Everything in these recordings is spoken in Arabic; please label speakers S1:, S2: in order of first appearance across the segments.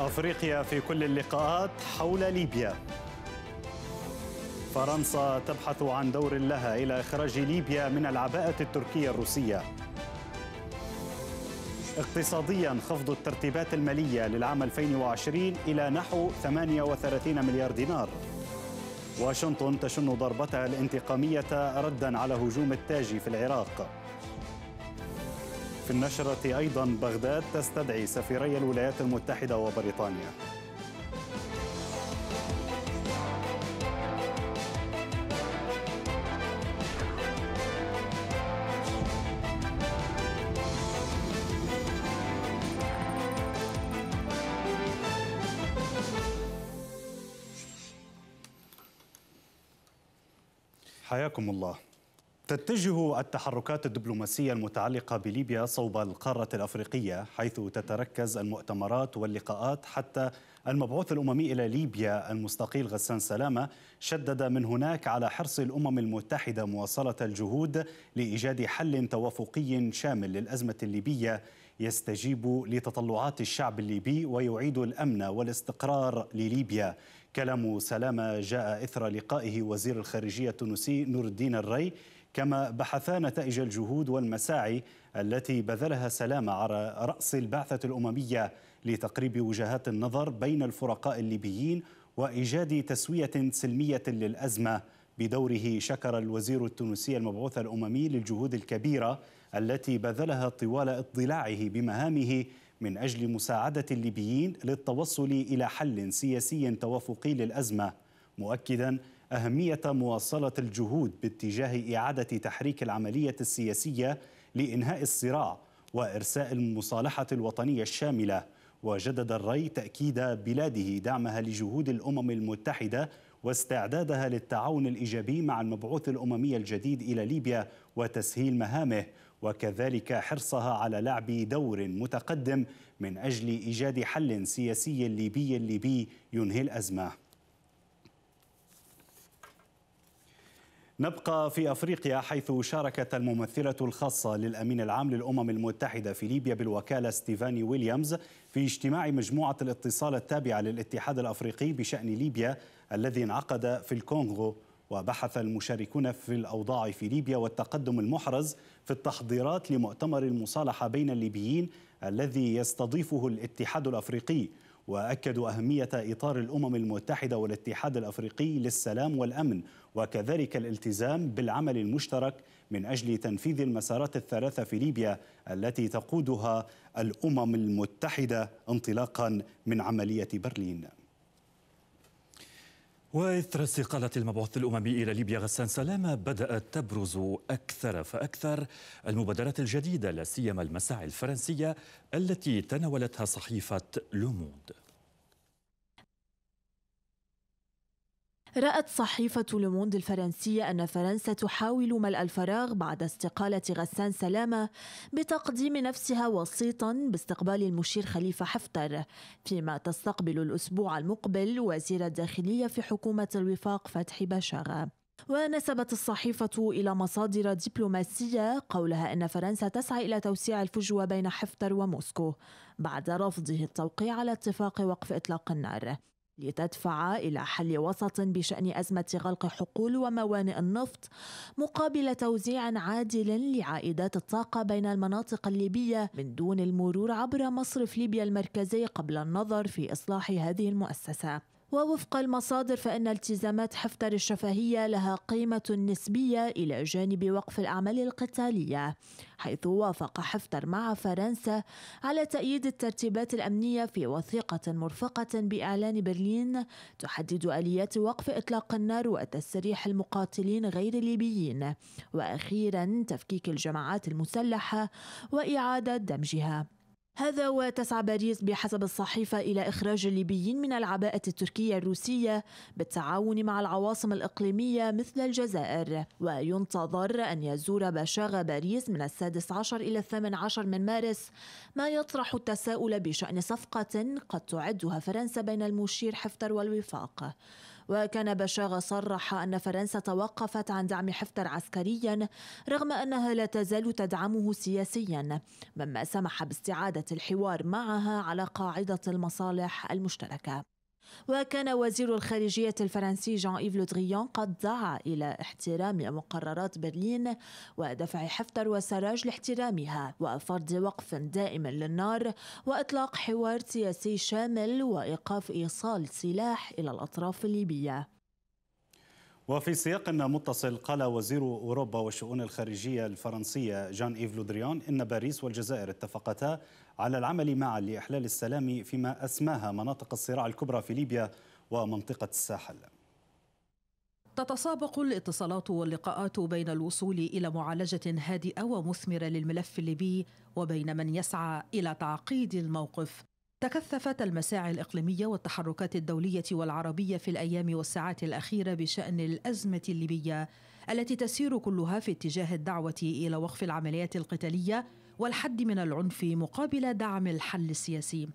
S1: أفريقيا في كل اللقاءات حول ليبيا فرنسا تبحث عن دور لها إلى إخراج ليبيا من العباءة التركية الروسية اقتصاديا خفض الترتيبات المالية للعام 2020 إلى نحو 38 مليار دينار واشنطن تشن ضربتها الانتقامية ردا على هجوم التاجي في العراق في النشرة أيضا بغداد تستدعي سفيري الولايات المتحدة وبريطانيا حياكم الله تتجه التحركات الدبلوماسية المتعلقة بليبيا صوب القارة الأفريقية حيث تتركز المؤتمرات واللقاءات حتى المبعوث الأممي إلى ليبيا المستقيل غسان سلامة شدد من هناك على حرص الأمم المتحدة مواصلة الجهود لإيجاد حل توافقي شامل للأزمة الليبية يستجيب لتطلعات الشعب الليبي ويعيد الأمن والاستقرار لليبيا كلام سلامة جاء إثر لقائه وزير الخارجية التونسي نور الدين الري كما بحثا نتائج الجهود والمساعي التي بذلها سلامة على رأس البعثة الأممية لتقريب وجهات النظر بين الفرقاء الليبيين وإيجاد تسوية سلمية للأزمة بدوره شكر الوزير التونسي المبعوث الأممي للجهود الكبيرة التي بذلها طوال اضلاعه بمهامه من أجل مساعدة الليبيين للتوصل إلى حل سياسي توافقي للأزمة مؤكدا أهمية مواصلة الجهود باتجاه إعادة تحريك العملية السياسية لإنهاء الصراع وإرساء المصالحة الوطنية الشاملة وجدد الري تأكيد بلاده دعمها لجهود الأمم المتحدة واستعدادها للتعاون الإيجابي مع المبعوث الأممي الجديد إلى ليبيا وتسهيل مهامه وكذلك حرصها على لعب دور متقدم من أجل إيجاد حل سياسي ليبي ليبي ينهي الأزمة نبقى في افريقيا حيث شاركت الممثله الخاصه للامين العام للامم المتحده في ليبيا بالوكاله ستيفاني ويليامز في اجتماع مجموعه الاتصال التابعه للاتحاد الافريقي بشان ليبيا الذي انعقد في الكونغو وبحث المشاركون في الاوضاع في ليبيا والتقدم المحرز في التحضيرات لمؤتمر المصالحه بين الليبيين الذي يستضيفه الاتحاد الافريقي واكدوا اهميه اطار الامم المتحده والاتحاد الافريقي للسلام والامن وكذلك الالتزام بالعمل المشترك من أجل تنفيذ المسارات الثلاثة في ليبيا التي تقودها الأمم المتحدة انطلاقا من عملية برلين
S2: وإثر استقالة المبعوث الأممي إلى ليبيا غسان سلامة بدأت تبرز أكثر فأكثر المبادرات الجديدة لا سيما المساعي الفرنسية التي تناولتها صحيفة لوموند
S3: رأت صحيفة لوموند الفرنسية أن فرنسا تحاول ملء الفراغ بعد استقالة غسان سلامة بتقديم نفسها وسيطا باستقبال المشير خليفة حفتر فيما تستقبل الأسبوع المقبل وزير الداخلية في حكومة الوفاق فتحي بشارة ونسبت الصحيفة إلى مصادر دبلوماسية قولها أن فرنسا تسعى إلى توسيع الفجوة بين حفتر وموسكو بعد رفضه التوقيع على اتفاق وقف إطلاق النار لتدفع إلى حل وسط بشأن أزمة غلق حقول وموانئ النفط مقابل توزيع عادل لعائدات الطاقة بين المناطق الليبية من دون المرور عبر مصرف ليبيا المركزي قبل النظر في إصلاح هذه المؤسسة ووفق المصادر فإن التزامات حفتر الشفهية لها قيمة نسبية إلى جانب وقف الأعمال القتالية حيث وافق حفتر مع فرنسا على تأييد الترتيبات الأمنية في وثيقة مرفقة بإعلان برلين تحدد آليات وقف إطلاق النار وتسريح المقاتلين غير الليبيين وأخيرا تفكيك الجماعات المسلحة وإعادة دمجها هذا وتسعى باريس بحسب الصحيفة إلى إخراج الليبيين من العباءة التركية الروسية بالتعاون مع العواصم الإقليمية مثل الجزائر وينتظر أن يزور باشاغا باريس من السادس عشر إلى الثامن عشر من مارس ما يطرح التساؤل بشأن صفقة قد تعدها فرنسا بين المشير حفتر والوفاق وكان بشاغ صرح أن فرنسا توقفت عن دعم حفتر عسكريا رغم أنها لا تزال تدعمه سياسيا مما سمح باستعادة الحوار معها على قاعدة المصالح المشتركة وكان وزير الخارجية الفرنسي جان إيف لودريان قد دعا إلى احترام مقررات برلين ودفع حفتر وسراج لاحترامها وفرض وقف دائم للنار وإطلاق حوار سياسي شامل وإيقاف إيصال سلاح إلى الأطراف الليبية
S1: وفي سياق متصل قال وزير أوروبا والشؤون الخارجية الفرنسية جان إيف لودريان إن باريس والجزائر اتفقتا على العمل معا لإحلال السلام فيما أسماها مناطق الصراع الكبرى في ليبيا ومنطقة الساحل
S4: تتسابق الاتصالات واللقاءات بين الوصول الى معالجه هادئه ومثمره للملف الليبي وبين من يسعى الى تعقيد الموقف تكثفت المساعي الاقليميه والتحركات الدوليه والعربيه في الايام والساعات الاخيره بشان الازمه الليبيه التي تسير كلها في اتجاه الدعوه الى وقف العمليات القتاليه والحد من العنف مقابل دعم الحل السياسي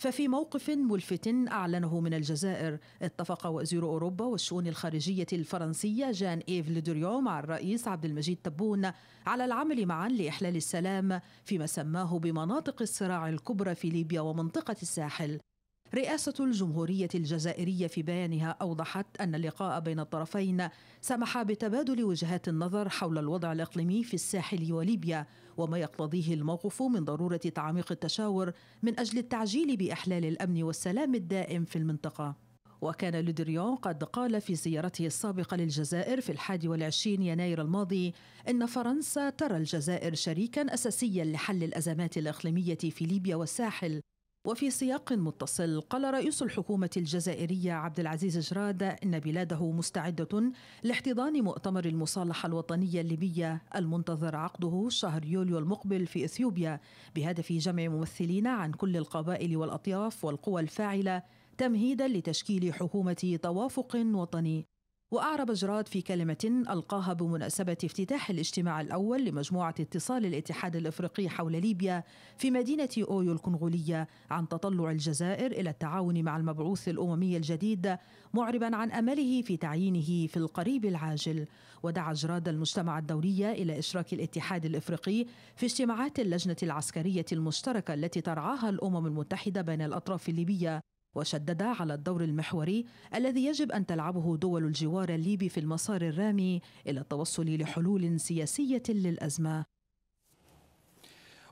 S4: ففي موقف ملفت أعلنه من الجزائر اتفق وزير أوروبا والشؤون الخارجية الفرنسية جان إيف لدريو مع الرئيس عبد المجيد تبون على العمل معا لإحلال السلام فيما سماه بمناطق الصراع الكبرى في ليبيا ومنطقة الساحل رئاسة الجمهورية الجزائرية في بيانها أوضحت أن اللقاء بين الطرفين سمح بتبادل وجهات النظر حول الوضع الإقليمي في الساحل وليبيا وما يقتضيه الموقف من ضرورة تعميق التشاور من أجل التعجيل بإحلال الأمن والسلام الدائم في المنطقة. وكان لودريون قد قال في زيارته السابقة للجزائر في الحادي والعشرين يناير الماضي إن فرنسا ترى الجزائر شريكا أساسيا لحل الأزمات الإقليمية في ليبيا والساحل وفي سياق متصل قال رئيس الحكومة الجزائرية عبد العزيز جراد إن بلاده مستعدة لاحتضان مؤتمر المصالحة الوطنية الليبية المنتظر عقده شهر يوليو المقبل في إثيوبيا بهدف جمع ممثلين عن كل القبائل والأطياف والقوى الفاعلة تمهيدا لتشكيل حكومة توافق وطني وأعرب جراد في كلمة ألقاها بمناسبة افتتاح الاجتماع الأول لمجموعة اتصال الاتحاد الإفريقي حول ليبيا في مدينة أويو الكونغولية عن تطلع الجزائر إلى التعاون مع المبعوث الأممي الجديد معربا عن أمله في تعيينه في القريب العاجل ودعا جراد المجتمع الدولي إلى إشراك الاتحاد الإفريقي في اجتماعات اللجنة العسكرية المشتركة التي ترعاها الأمم المتحدة بين الأطراف الليبية وشدد على الدور المحوري الذي يجب أن تلعبه دول الجوار الليبي في المسار الرامي إلى التوصل لحلول سياسية للأزمة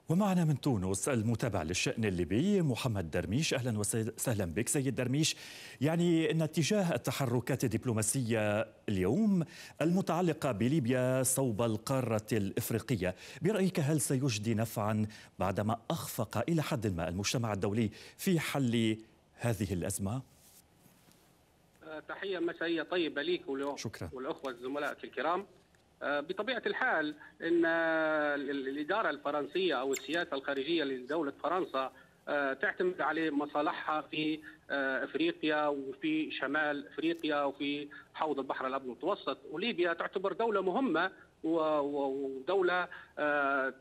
S2: ومعنا من تونس المتابع للشأن الليبي محمد درميش أهلا وسهلا بك سيد درميش يعني إن اتجاه التحركات الدبلوماسية اليوم المتعلقة بليبيا صوب القارة الإفريقية برأيك هل سيجدي نفعا بعدما أخفق إلى حد ما المجتمع الدولي في حل هذه الأزمة؟
S5: أه، تحية مسائية طيبة ليك شكرا. والأخوة الزملاء الكرام أه، بطبيعة الحال أن الإدارة الفرنسية أو السياسة الخارجية لدولة فرنسا أه، تعتمد على مصالحها في افريقيا وفي شمال افريقيا وفي حوض البحر الابيض المتوسط وليبيا تعتبر دوله مهمه ودوله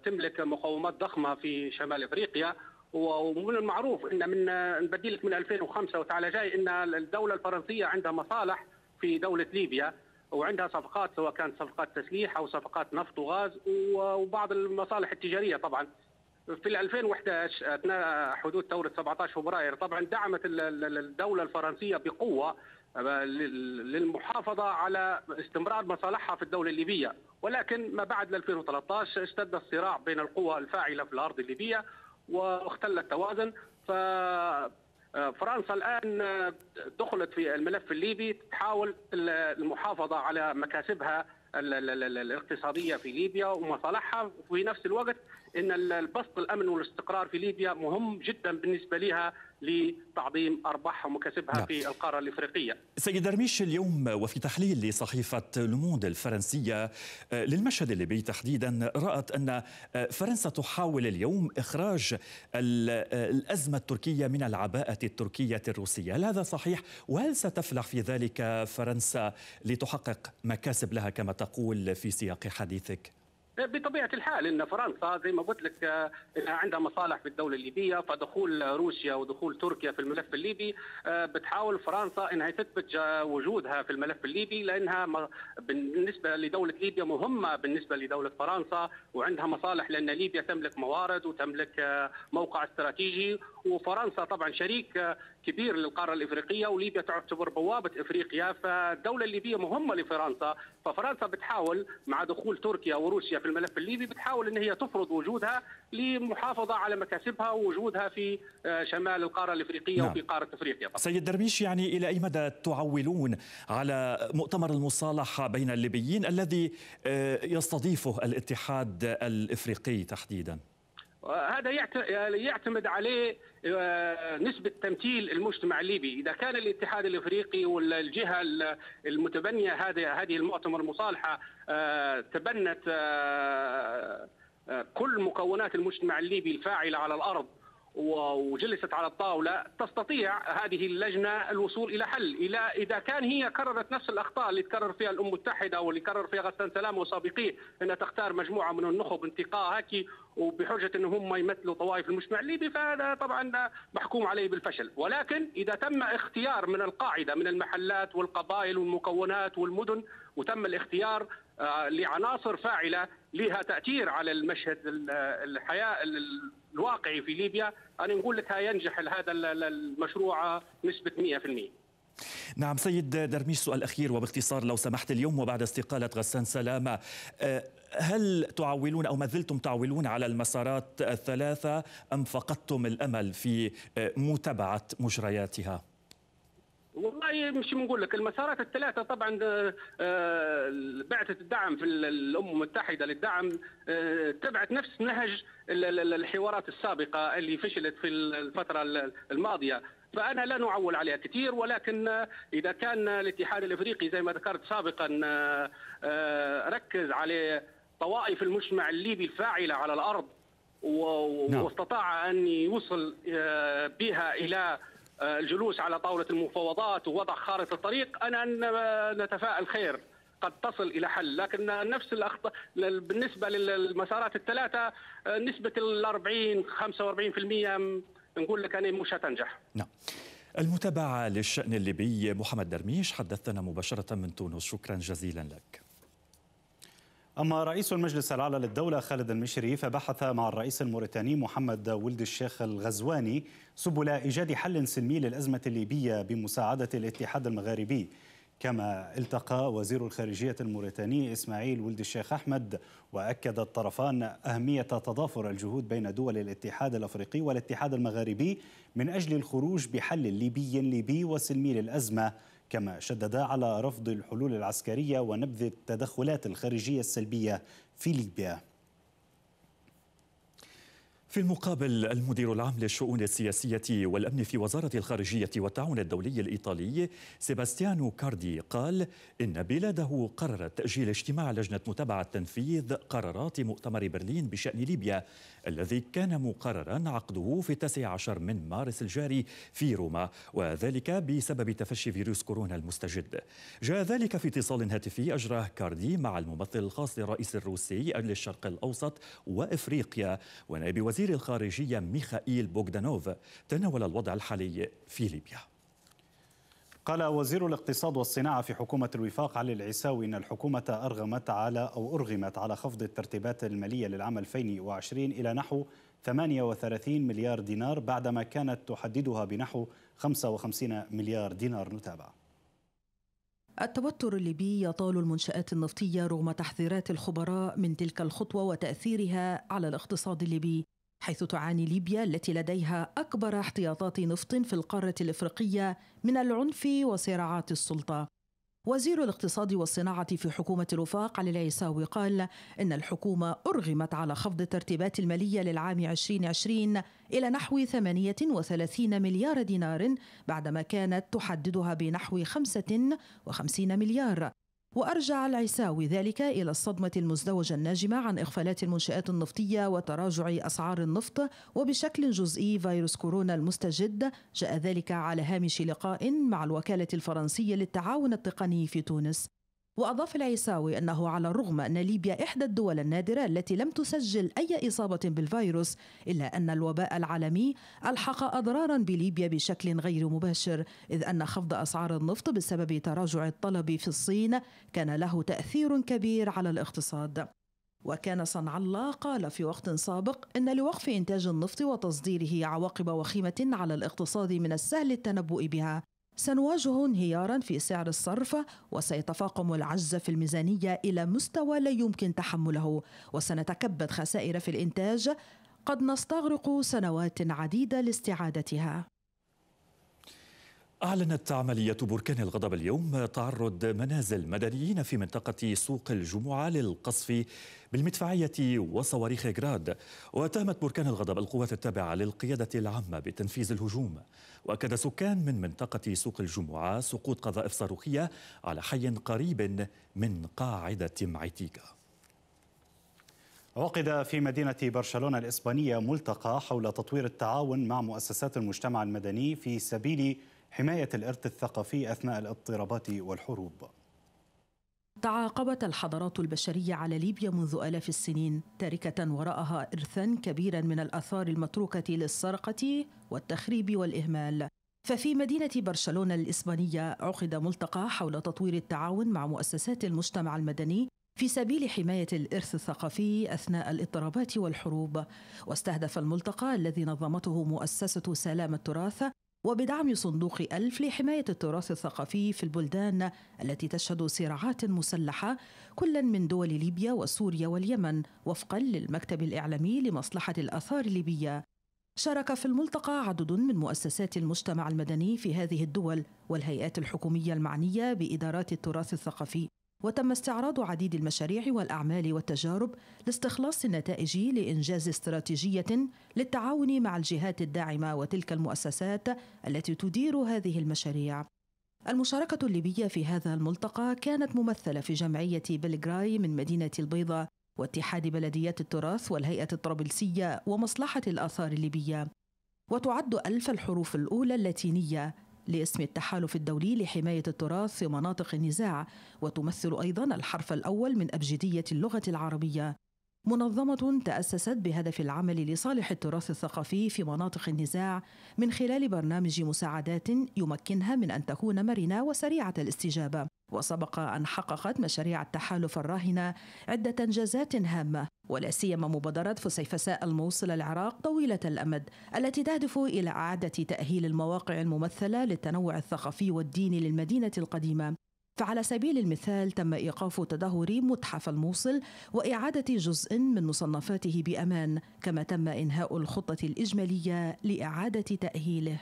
S5: تملك مقومات ضخمه في شمال افريقيا ومن المعروف ان من بديلك من 2005 وتعالى جاي ان الدوله الفرنسيه عندها مصالح في دوله ليبيا وعندها صفقات سواء كانت صفقات تسليح او صفقات نفط وغاز وبعض المصالح التجاريه طبعا في 2011 اثناء حدوث ثوره 17 فبراير طبعا دعمت الدوله الفرنسيه بقوه آه، للمحافظه على استمرار مصالحها في الدوله الليبيه ولكن ما بعد 2013 اشتد الصراع بين القوى الفاعله في الارض الليبيه واختل التوازن ف فرنسا الان دخلت في الملف الليبي تحاول المحافظه على مكاسبها الاقتصاديه في ليبيا ومصالحها وفي نفس الوقت ان البسط الامن والاستقرار في ليبيا مهم جدا بالنسبه لها لتعظيم ارباحها ومكاسبها نعم. في القاره الافريقيه.
S2: سيد درميش اليوم وفي تحليل لصحيفه لوموند الفرنسيه آه، للمشهد الليبي تحديدا رات ان آه، فرنسا تحاول اليوم اخراج آه، الازمه التركيه من العباءه التركيه الروسيه، هل هذا صحيح؟ وهل ستفلح في ذلك فرنسا لتحقق مكاسب لها كما تقول في سياق حديثك؟
S5: بطبيعه الحال ان فرنسا زي ما قلت لك انها عندها مصالح في الدوله الليبيه فدخول روسيا ودخول تركيا في الملف الليبي آه، بتحاول فرنسا انها تثبت آه، وجودها في الملف الليبي لانها بالنسبه لدوله ليبيا مهمه بالنسبه لدوله فرنسا وعندها مصالح لان ليبيا تملك موارد وتملك آه، موقع استراتيجي وفرنسا طبعا شريك كبير للقاره الافريقيه وليبيا تعتبر بوابه افريقيا فالدوله الليبيه مهمه لفرنسا ففرنسا بتحاول مع دخول تركيا وروسيا في الملف الليبي بتحاول ان هي تفرض وجودها لمحافظه على مكاسبها ووجودها في آه، شمال القاره الافريقيه نعم. وفي قاره افريقيا
S2: طبعا. سيد درويش يعني الى اي مدى تعولون على مؤتمر المصالحه بين الليبيين الذي آه، يستضيفه الاتحاد الافريقي تحديدا؟
S5: هذا يعني يعتمد عليه آه، نسبة تمثيل المجتمع الليبي إذا كان الاتحاد الإفريقي والجهة المتبنية هذه هذه المؤتمر المصالحة آه، تبنت آه، كل مكونات المجتمع الليبي الفاعلة على الأرض وجلست على الطاوله تستطيع هذه اللجنه الوصول الى حل الى اذا كان هي كررت نفس الاخطاء اللي تكرر فيها الامم المتحده واللي كرر فيها غسان سلام وسابقيه انها تختار مجموعه من النخب انتقاء هكي وبحجه انه هم يمثلوا طوائف المجتمع الليبي فهذا طبعا محكوم عليه بالفشل، ولكن اذا تم اختيار من القاعده من المحلات والقبائل والمكونات والمدن وتم الاختيار آه، لعناصر فاعله لها تاثير على المشهد آه، الحياه الواقعي في ليبيا، انا نقول لك ينجح هذا المشروع نسبه 100%.
S2: نعم سيد درميش سؤال أخير وباختصار لو سمحت اليوم وبعد استقالة غسان سلامة آه، هل تعولون أو ما زلتم تعولون على المسارات الثلاثة أم فقدتم الأمل في آه، متابعة مجرياتها؟
S5: والله مش بنقول لك المسارات الثلاثه طبعا آه، آه، بعثه الدعم في الامم المتحده للدعم تبعت نفس نهج الحوارات السابقه اللي فشلت في الفتره الماضيه فانا لا نعول عليها كثير ولكن اذا كان الاتحاد الافريقي زي ما ذكرت سابقا ركز على طوائف المجتمع الليبي الفاعله على الارض نعم. واستطاع ان يوصل آه، بها الى آه، الجلوس على طاوله المفاوضات ووضع خارطه الطريق انا آه، نتفائل خير قد تصل الى حل لكن نفس الاخطاء بالنسبه للمسارات الثلاثه نسبه ال 40 45% نقول لك انا مش هتنجح نعم
S2: المتابعه للشان الليبي محمد درميش حدثنا مباشره من تونس شكرا جزيلا لك
S1: أما رئيس المجلس الأعلى للدولة خالد المشري فبحث مع الرئيس الموريتاني محمد ولد الشيخ الغزواني سبل إيجاد حل سلمي للأزمة الليبية بمساعدة الاتحاد المغاربي كما التقى وزير الخارجية الموريتاني إسماعيل ولد الشيخ أحمد وأكد الطرفان أهمية تضافر الجهود بين دول الاتحاد الأفريقي والاتحاد المغاربي من أجل الخروج بحل ليبي ليبي وسلمي للأزمة كما شدد على رفض الحلول العسكرية ونبذ التدخلات الخارجية السلبية في ليبيا
S2: في المقابل المدير العام للشؤون السياسية والأمن في وزارة الخارجية والتعاون الدولي الإيطالي سيباستيانو كاردي قال إن بلاده قررت تأجيل اجتماع لجنة متابعة تنفيذ قرارات مؤتمر برلين بشأن ليبيا الذي كان مقررا عقده في 19 من مارس الجاري في روما وذلك بسبب تفشي فيروس كورونا المستجد جاء ذلك في اتصال هاتفي أجراه كاردي مع الممثل الخاص للرئيس الروسي للشرق الأوسط وإفريقيا ونائب وزير الخارجية
S1: ميخائيل بوغدانوف تناول الوضع الحالي في ليبيا قال وزير الاقتصاد والصناعة في حكومة الوفاق علي العساوي إن الحكومة أرغمت على أو أرغمت على خفض الترتيبات المالية للعام 2020 إلى نحو 38 مليار دينار بعدما كانت تحددها بنحو 55 مليار دينار نتابع
S4: التوتر الليبي يطال المنشآت النفطية رغم تحذيرات الخبراء من تلك الخطوة وتأثيرها على الاقتصاد الليبي حيث تعاني ليبيا التي لديها اكبر احتياطات نفط في القاره الافريقيه من العنف وصراعات السلطه وزير الاقتصاد والصناعة في حكومة الوفاق علي العيساوي قال إن الحكومة أرغمت على خفض الترتيبات المالية للعام 2020 إلى نحو 38 مليار دينار بعدما كانت تحددها بنحو 55 مليار وأرجع العساوي ذلك إلى الصدمة المزدوجة الناجمة عن إغفالات المنشآت النفطية وتراجع أسعار النفط وبشكل جزئي فيروس كورونا المستجد جاء ذلك على هامش لقاء مع الوكالة الفرنسية للتعاون التقني في تونس وأضاف العيساوي أنه على الرغم أن ليبيا إحدى الدول النادرة التي لم تسجل أي إصابة بالفيروس إلا أن الوباء العالمي ألحق أضرارا بليبيا بشكل غير مباشر إذ أن خفض أسعار النفط بسبب تراجع الطلب في الصين كان له تأثير كبير على الاقتصاد وكان صنع الله قال في وقت سابق إن لوقف إنتاج النفط وتصديره عواقب وخيمة على الاقتصاد من السهل التنبؤ بها سنواجه انهيارا في سعر الصرف وسيتفاقم العجز في الميزانية إلى مستوى لا يمكن تحمله وسنتكبد خسائر في الإنتاج قد نستغرق سنوات عديدة لاستعادتها
S2: أعلنت عملية بركان الغضب اليوم تعرض منازل مدنيين في منطقة سوق الجمعة للقصف بالمدفعية وصواريخ غراد واتهمت بركان الغضب القوات التابعة للقيادة العامة بتنفيذ الهجوم وأكد سكان من منطقة سوق الجمعة سقوط قذائف صاروخية على حي قريب من قاعدة معيتيكا
S1: عقد في مدينة برشلونة الإسبانية ملتقى حول تطوير التعاون مع مؤسسات المجتمع المدني في سبيل حماية الإرث الثقافي أثناء الاضطرابات والحروب
S4: تعاقبت الحضارات البشرية على ليبيا منذ آلاف السنين تاركة وراءها إرثا كبيرا من الآثار المتروكة للسرقة والتخريب والإهمال ففي مدينة برشلونة الإسبانية عقد ملتقى حول تطوير التعاون مع مؤسسات المجتمع المدني في سبيل حماية الإرث الثقافي أثناء الاضطرابات والحروب واستهدف الملتقى الذي نظمته مؤسسة سلام التراث وبدعم صندوق ألف لحماية التراث الثقافي في البلدان التي تشهد صراعات مسلحة كلا من دول ليبيا وسوريا واليمن وفقا للمكتب الإعلامي لمصلحة الآثار الليبية شارك في الملتقى عدد من مؤسسات المجتمع المدني في هذه الدول والهيئات الحكومية المعنية بإدارات التراث الثقافي وتم استعراض عديد المشاريع والأعمال والتجارب لاستخلاص النتائج لإنجاز استراتيجية للتعاون مع الجهات الداعمة وتلك المؤسسات التي تدير هذه المشاريع المشاركة الليبية في هذا الملتقى كانت ممثلة في جمعية بلغراي من مدينة البيضة واتحاد بلديات التراث والهيئة الطرابلسية ومصلحة الآثار الليبية وتعد ألف الحروف الأولى اللاتينية لاسم التحالف الدولي لحماية التراث في مناطق النزاع وتمثل أيضا الحرف الأول من أبجدية اللغة العربية منظمة تأسست بهدف العمل لصالح التراث الثقافي في مناطق النزاع من خلال برنامج مساعدات يمكنها من أن تكون مرنة وسريعة الاستجابة، وسبق أن حققت مشاريع التحالف الراهنة عدة إنجازات هامة، ولا سيما مبادرة فسيفساء الموصل العراق طويلة الأمد التي تهدف إلى إعادة تأهيل المواقع الممثلة للتنوع الثقافي والديني للمدينة القديمة فعلى سبيل المثال تم ايقاف تدهور متحف الموصل واعاده جزء من مصنفاته بامان كما تم انهاء الخطه الاجماليه لاعاده تاهيله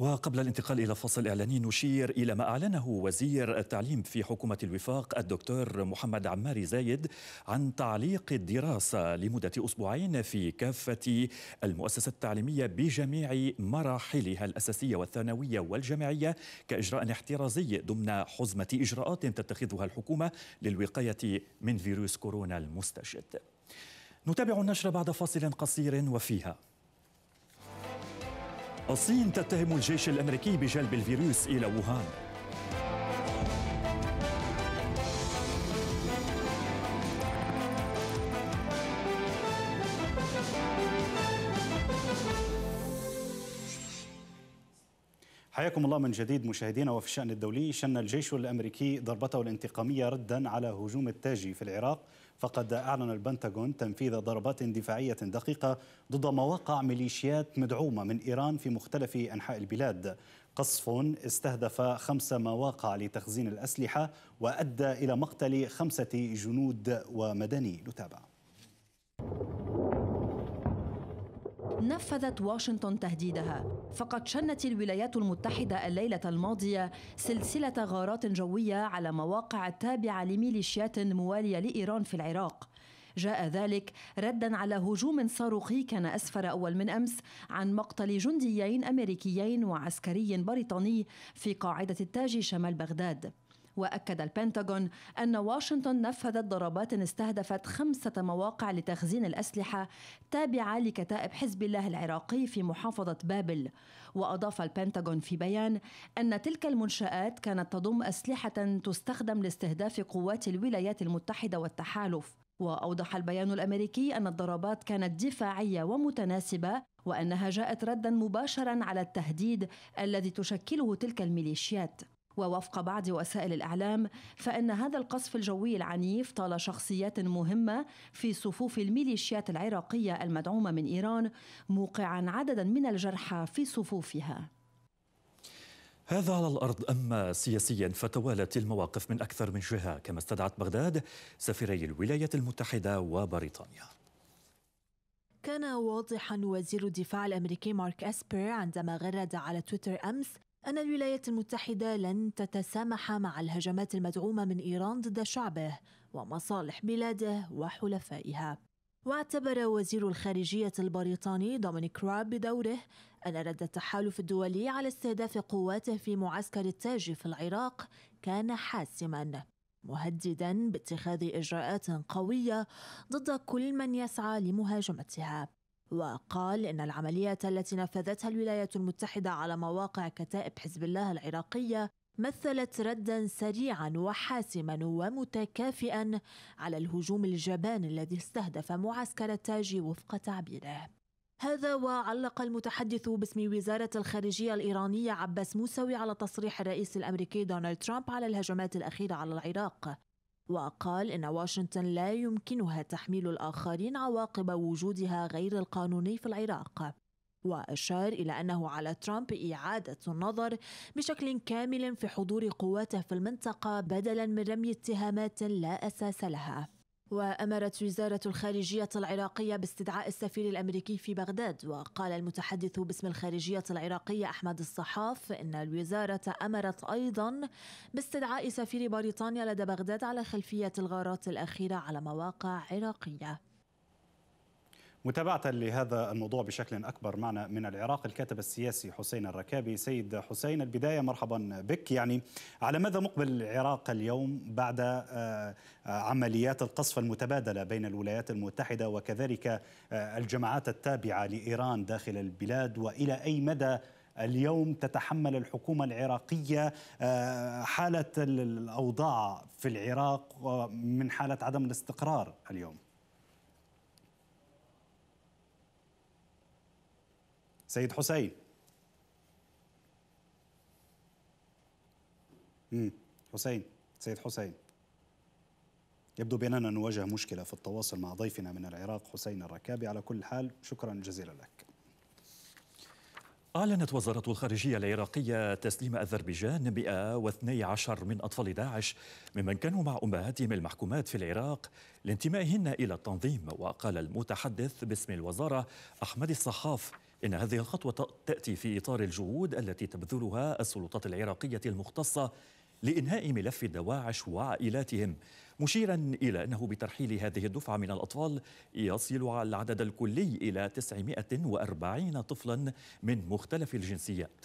S2: وقبل الانتقال إلى فصل إعلاني نشير إلى ما أعلنه وزير التعليم في حكومة الوفاق الدكتور محمد عماري زايد عن تعليق الدراسة لمدة أسبوعين في كافة المؤسسات التعليمية بجميع مراحلها الأساسية والثانوية والجامعية كإجراء احترازي ضمن حزمة إجراءات تتخذها الحكومة للوقاية من فيروس كورونا المستجد نتابع النشر بعد فاصل قصير وفيها الصين تتهم الجيش الأمريكي بجلب الفيروس إلى ووهان
S1: حياكم الله من جديد مشاهدينا وفي الشأن الدولي شن الجيش الأمريكي ضربته الانتقامية ردا على هجوم التاجي في العراق فقد أعلن البنتاغون تنفيذ ضربات دفاعية دقيقة ضد مواقع ميليشيات مدعومة من إيران في مختلف أنحاء البلاد قصف استهدف خمس مواقع لتخزين الأسلحة وأدى إلى مقتل خمسة جنود ومدني نتابع
S6: نفذت واشنطن تهديدها فقد شنت الولايات المتحدة الليلة الماضية سلسلة غارات جوية على مواقع تابعه لميليشيات موالية لإيران في العراق جاء ذلك ردا على هجوم صاروخي كان اسفر اول من امس عن مقتل جنديين امريكيين وعسكري بريطاني في قاعده التاج شمال بغداد وأكد البنتاغون أن واشنطن نفذت ضربات استهدفت خمسة مواقع لتخزين الأسلحة تابعة لكتائب حزب الله العراقي في محافظة بابل وأضاف البنتاغون في بيان أن تلك المنشآت كانت تضم أسلحة تستخدم لاستهداف قوات الولايات المتحدة والتحالف واوضح البيان الامريكي ان الضربات كانت دفاعيه ومتناسبه وانها جاءت ردا مباشرا على التهديد الذي تشكله تلك الميليشيات ووفق بعض وسائل الإعلام فإن هذا القصف الجوي العنيف طال شخصيات مهمة في صفوف الميليشيات العراقية المدعومة من إيران موقعا عددا من الجرحى في صفوفها
S2: هذا على الأرض أما سياسيا فتوالت المواقف من أكثر من جهة كما استدعت بغداد سفيري الولايات المتحدة وبريطانيا
S3: كان واضحا وزير الدفاع الامريكي مارك اسبر عندما غرد على تويتر امس أن الولايات المتحدة لن تتسامح مع الهجمات المدعومة من إيران ضد شعبه ومصالح بلاده وحلفائها. واعتبر وزير الخارجية البريطاني دومينيك راب بدوره أن رد التحالف الدولي على استهداف قواته في معسكر التاج في العراق كان حاسماً. مهددا باتخاذ اجراءات قويه ضد كل من يسعى لمهاجمتها وقال إن العملية التي نفذتها الولايات المتحدة على مواقع كتائب حزب الله العراقية مثلت ردا سريعا وحاسما ومتكافئا على الهجوم الجبان الذي استهدف معسكر التاجي وفق تعبيره هذا وعلق المتحدث باسم وزارة الخارجية الإيرانية عباس موسوي على تصريح الرئيس الأمريكي دونالد ترامب على الهجمات الأخيرة على العراق وقال إن واشنطن لا يمكنها تحميل الآخرين عواقب وجودها غير القانوني في العراق وأشار إلى أنه على ترامب إعادة النظر بشكل كامل في حضور قواته في المنطقة بدلا من رمي اتهامات لا أساس لها وأمرت وزارة الخارجية العراقية باستدعاء السفير الأمريكي في بغداد وقال المتحدث باسم الخارجية العراقية أحمد الصحاف إن الوزارة أمرت أيضا باستدعاء سفير بريطانيا لدى بغداد على خلفية الغارات الأخيرة على مواقع عراقية
S1: متابعة لهذا الموضوع بشكل أكبر معنا من العراق الكاتب السياسي حسين الركابي سيد حسين البداية مرحبا بك يعني على ماذا مقبل العراق اليوم بعد آه، عمليات القصف المتبادلة بين الولايات المتحدة وكذلك آه، الجماعات التابعة لإيران داخل البلاد وإلى أي مدى اليوم تتحمل الحكومة العراقية آه، حالة الأوضاع في العراق من حالة عدم الاستقرار اليوم سيد حسين امم حسين سيد حسين يبدو بأننا نواجه مشكلة في التواصل مع ضيفنا من العراق حسين الركابي على كل حال شكرا جزيلا لك
S2: أعلنت وزارة الخارجية العراقية تسليم أذربيجان 112 من أطفال داعش ممن كانوا مع أمهاتهم المحكومات في العراق لانتمائهن إلى التنظيم وقال المتحدث باسم الوزارة أحمد الصحاف إن هذه الخطوة تأتي في إطار الجهود التي تبذلها السلطات العراقية المختصة لإنهاء ملف دواعش وعائلاتهم مشيرا إلى أنه بترحيل هذه الدفعة من الأطفال يصل العدد الكلي إلى 940 طفلا من مختلف الجنسيات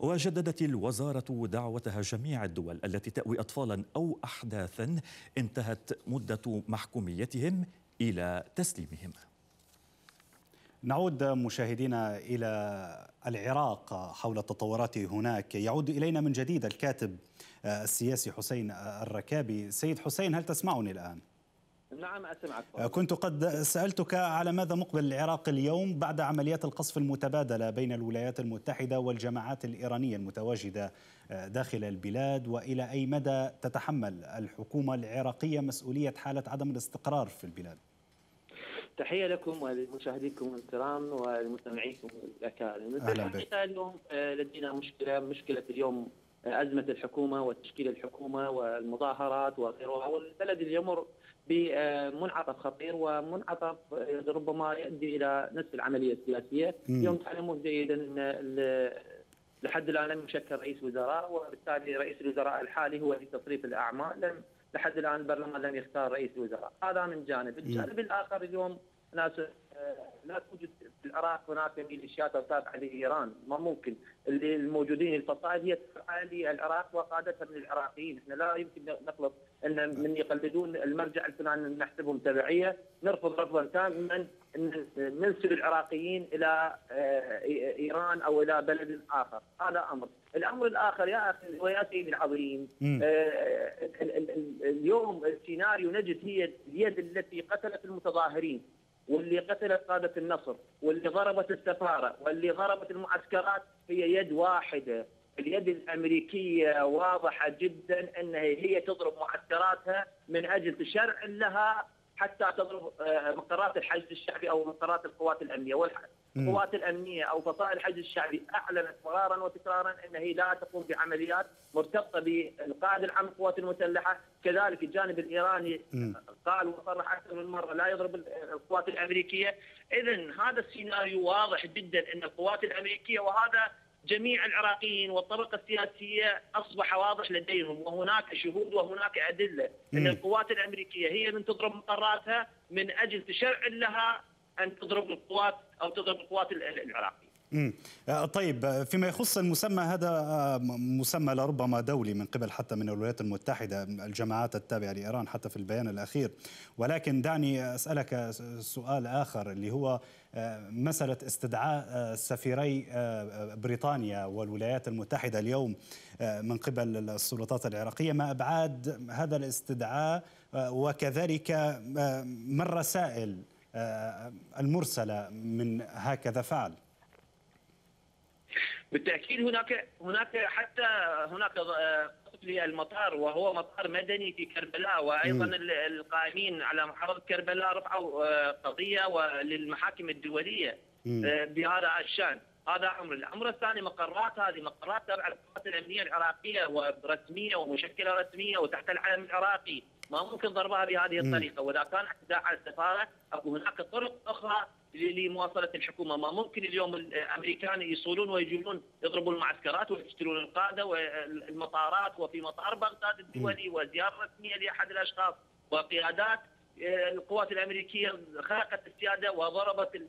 S2: وجددت الوزارة دعوتها جميع الدول التي تأوي أطفالا أو أحداثا انتهت مدة محكوميتهم إلى تسليمهم
S1: نعود مشاهدينا الى العراق حول التطورات هناك يعود الينا من جديد الكاتب آه، السياسي حسين آه، الركابي سيد حسين هل تسمعني الان
S7: نعم اسمعك آه،
S1: كنت قد سالتك على ماذا مقبل العراق اليوم بعد عمليات القصف المتبادله بين الولايات المتحده والجماعات الايرانيه المتواجده داخل البلاد والى اي مدى تتحمل الحكومه العراقيه مسؤوليه حاله عدم الاستقرار في البلاد
S7: تحية لكم ولمشاهديكم الكرام ولمستمعيكم الأكارم الحقيقة اليوم آه، لدينا مشكلة مشكلة اليوم آه، أزمة الحكومة وتشكيل الحكومة والمظاهرات وغيرها والبلد يمر بمنعطف خطير ومنعطف آه، ربما يؤدي إلى نفس العملية السياسية اليوم تعلمون جيدا أن لحد الآن لم يشكل رئيس وزراء وبالتالي رئيس الوزراء الحالي هو لتصريف الأعمال لم لحد الان البرلمان لم يختار رئيس وزراء هذا من جانب الجانب الاخر اليوم ناس لا آه، توجد العراق هناك ميليشيات تابعه لايران ما ممكن اللي الموجودين الفصائل هي تابعه للعراق وقادتها من العراقيين احنا لا يمكن نخلط ان من يقلدون المرجع الفلاني نحسبهم تبعيه نرفض رفضا تاما ننسب العراقيين الى آه، ايران او الى بلد اخر هذا امر الامر الاخر يا اخي ويا سيدي العظيم آه، اليوم السيناريو نجد هي اليد التي قتلت المتظاهرين واللي قتلت قادة النصر واللي ضربت السفارة واللي ضربت المعسكرات هي يد واحدة اليد الأمريكية واضحة جدا أنها هي تضرب معسكراتها من أجل تشرع لها حتى تضرب آه، مقرات الحشد الشعبي او مقرات القوات الامنيه
S8: والقوات
S7: الامنيه او فصائل الحشد الشعبي اعلنت مرارا وتكرارا ان هي لا تقوم بعمليات مرتبطه بالقائد العام للقوات المسلحه كذلك الجانب الايراني قال وصرح اكثر من مره لا يضرب القوات الامريكيه اذا هذا السيناريو واضح جدا ان القوات الامريكيه وهذا جميع العراقيين والطبقة السياسية أصبح واضح لديهم وهناك شهود وهناك أدلة أن القوات الأمريكية هي من تضرب مقراتها من أجل تشرع لها أن تضرب القوات أو تضرب القوات العراقية
S1: آه، طيب آه، فيما يخص المسمى هذا آه، مسمى لربما دولي من قبل حتى من الولايات المتحدة الجماعات التابعة لإيران حتى في البيان الأخير ولكن دعني أسألك سؤال آخر اللي هو مسألة استدعاء سفيري بريطانيا والولايات المتحدة اليوم من قبل السلطات العراقية ما أبعاد هذا الاستدعاء وكذلك ما الرسائل المرسلة من هكذا فعل
S7: بالتاكيد هناك هناك حتى هناك آه، للمطار وهو مطار مدني في كربلاء وايضا القائمين على محافظه كربلاء رفعوا آه، قضيه للمحاكم الدوليه آه، بهذا الشان هذا امر، الامر الثاني مقرات هذه مقرات تابعه للقوات الامنيه العراقيه ورسميه ومشكله رسميه وتحت العلم العراقي ما ممكن ضربها بهذه الطريقه واذا كان اعتداء على السفاره اكو هناك طرق اخرى لمواصله الحكومه ما ممكن اليوم الامريكان يصولون ويجون يضربوا المعسكرات ويقتلون القاده والمطارات وفي مطار بغداد الدولي وزياره رسميه لاحد الاشخاص وقيادات آه، القوات الامريكيه خرقت السياده وضربت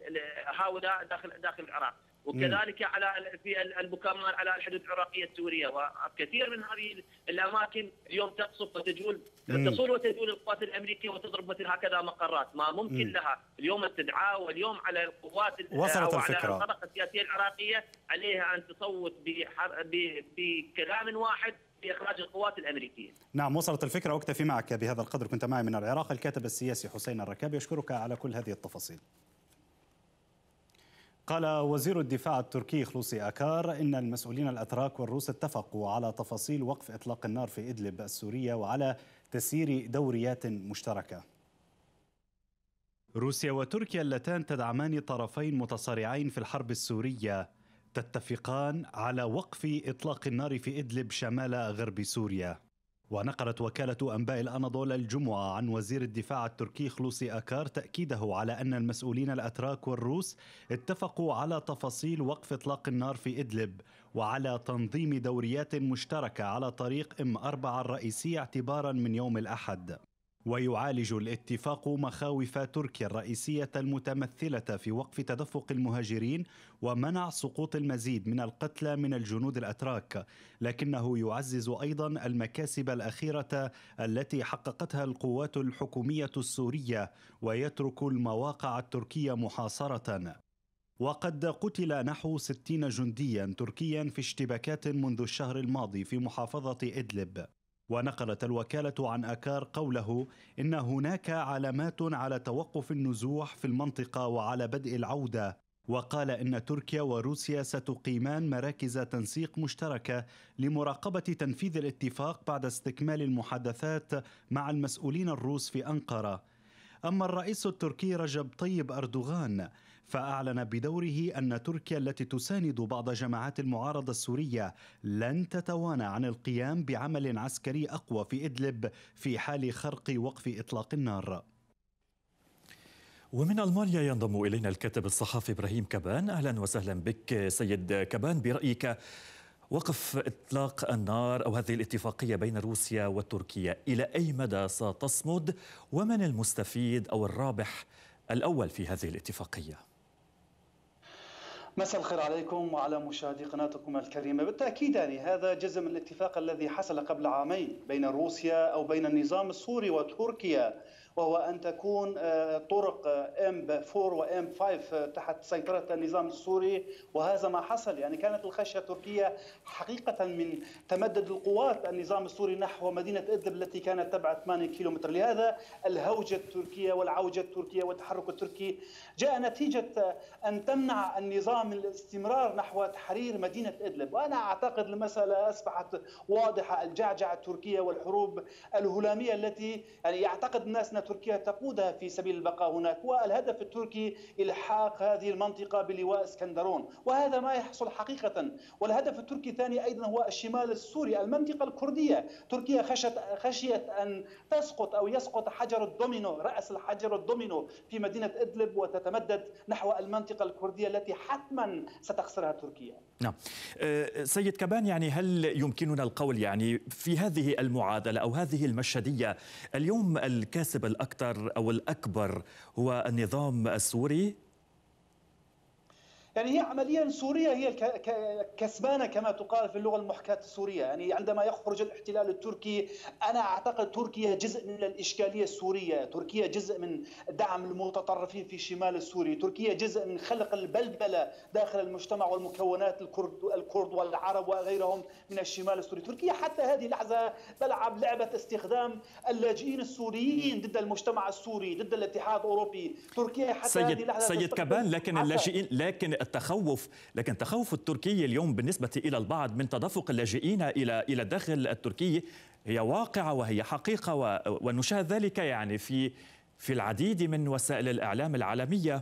S7: هؤلاء داخل داخل العراق، وكذلك على في المكامرات على الحدود العراقيه السوريه وكثير من هذه الاماكن اليوم تقصف وتجول تصول وتجول القوات الامريكيه وتضرب مثل هكذا مقرات ما ممكن لها اليوم استدعاء واليوم على القوات وصلت أو الفكره على الطبقه السياسيه العراقيه عليها ان تصوت بكلام واحد باخراج القوات الامريكيه.
S1: نعم وصلت الفكره واكتفي معك بهذا القدر كنت معي من العراق الكاتب السياسي حسين الركابي اشكرك على كل هذه التفاصيل. قال وزير الدفاع التركي خلوصي أكار إن المسؤولين الأتراك والروس اتفقوا على تفاصيل وقف إطلاق النار في إدلب السورية وعلى تسيير دوريات مشتركة روسيا وتركيا اللتان تدعمان طرفين متصارعين في الحرب السورية تتفقان على وقف إطلاق النار في إدلب شمال غرب سوريا ونقلت وكالة أنباء الأناضول الجمعة عن وزير الدفاع التركي خلوصي أكار تأكيده على أن المسؤولين الأتراك والروس اتفقوا على تفاصيل وقف إطلاق النار في إدلب وعلى تنظيم دوريات مشتركة على طريق إم أربعة الرئيسي اعتبارا من يوم الأحد ويعالج الاتفاق مخاوف تركيا الرئيسية المتمثلة في وقف تدفق المهاجرين ومنع سقوط المزيد من القتلى من الجنود الأتراك لكنه يعزز أيضا المكاسب الأخيرة التي حققتها القوات الحكومية السورية ويترك المواقع التركية محاصرة وقد قتل نحو 60 جنديا تركيا في اشتباكات منذ الشهر الماضي في محافظة إدلب ونقلت الوكالة عن أكار قوله إن هناك علامات على توقف النزوح في المنطقة وعلى بدء العودة وقال إن تركيا وروسيا ستقيمان مراكز تنسيق مشتركة لمراقبة تنفيذ الاتفاق بعد استكمال المحادثات مع المسؤولين الروس في أنقرة أما الرئيس التركي رجب طيب أردوغان فأعلن بدوره أن تركيا التي تساند بعض جماعات المعارضة السورية لن تتوانى عن القيام بعمل عسكري أقوى في إدلب في حال خرق وقف إطلاق النار
S2: ومن المانيا ينضم الينا الكاتب الصحفي ابراهيم كبان اهلا وسهلا بك سيد كبان برايك وقف اطلاق النار او هذه الاتفاقيه بين روسيا وتركيا الى اي مدى ستصمد ومن المستفيد او الرابح الاول في هذه الاتفاقيه
S8: مساء الخير عليكم وعلى مشاهدي قناتكم الكريمه، بالتاكيد يعني هذا جزم الاتفاق الذي حصل قبل عامين بين روسيا او بين النظام السوري وتركيا وهو أن تكون آه، طرق ام 4 وام 5 تحت سيطرة النظام السوري وهذا ما حصل يعني كانت الخشية التركية حقيقة من تمدد القوات النظام السوري نحو مدينة إدلب التي كانت تبعد 8 كيلومتر لهذا الهوجة التركية والعوجة التركية والتحرك التركي جاء نتيجة آه، أن تمنع النظام الاستمرار نحو تحرير مدينة إدلب وأنا أعتقد المسألة أصبحت واضحة الجعجعة التركية والحروب الهلامية التي يعني يعتقد الناس تركيا تقودها في سبيل البقاء هناك والهدف التركي إلحاق هذه المنطقة بلواء اسكندرون وهذا ما يحصل حقيقة والهدف التركي الثاني أيضا هو الشمال السوري المنطقة الكردية تركيا خشت خشيت أن تسقط أو يسقط حجر الدومينو رأس الحجر الدومينو في مدينة إدلب وتتمدد نحو المنطقة الكردية التي حتما ستخسرها تركيا
S2: نعم أه، سيد كبان يعني هل يمكننا القول يعني في هذه المعادلة أو هذه المشهدية اليوم الكاسب الأكثر أو الأكبر هو النظام السوري
S8: يعني هي عمليا سوريا هي كسبانه كما تقال في اللغه المحكاه السوريه يعني عندما يخرج الاحتلال التركي انا اعتقد تركيا جزء من الاشكاليه السوريه تركيا جزء من دعم المتطرفين في الشمال السوري تركيا جزء من خلق البلبله داخل المجتمع والمكونات الكرد الكرد والعرب وغيرهم من الشمال السوري تركيا حتى هذه اللحظه تلعب لعبه استخدام اللاجئين السوريين ضد المجتمع السوري ضد الاتحاد الاوروبي تركيا حتى سيد هذه اللحظه سيد كبان لكن اللاجئين
S2: لكن التخوف لكن التخوف التركي اليوم بالنسبة إلى البعض من تدفق اللاجئين إلى إلى الداخل التركي هي واقعة وهي حقيقة ونشاهد ذلك يعني في في العديد من وسائل الإعلام العالمية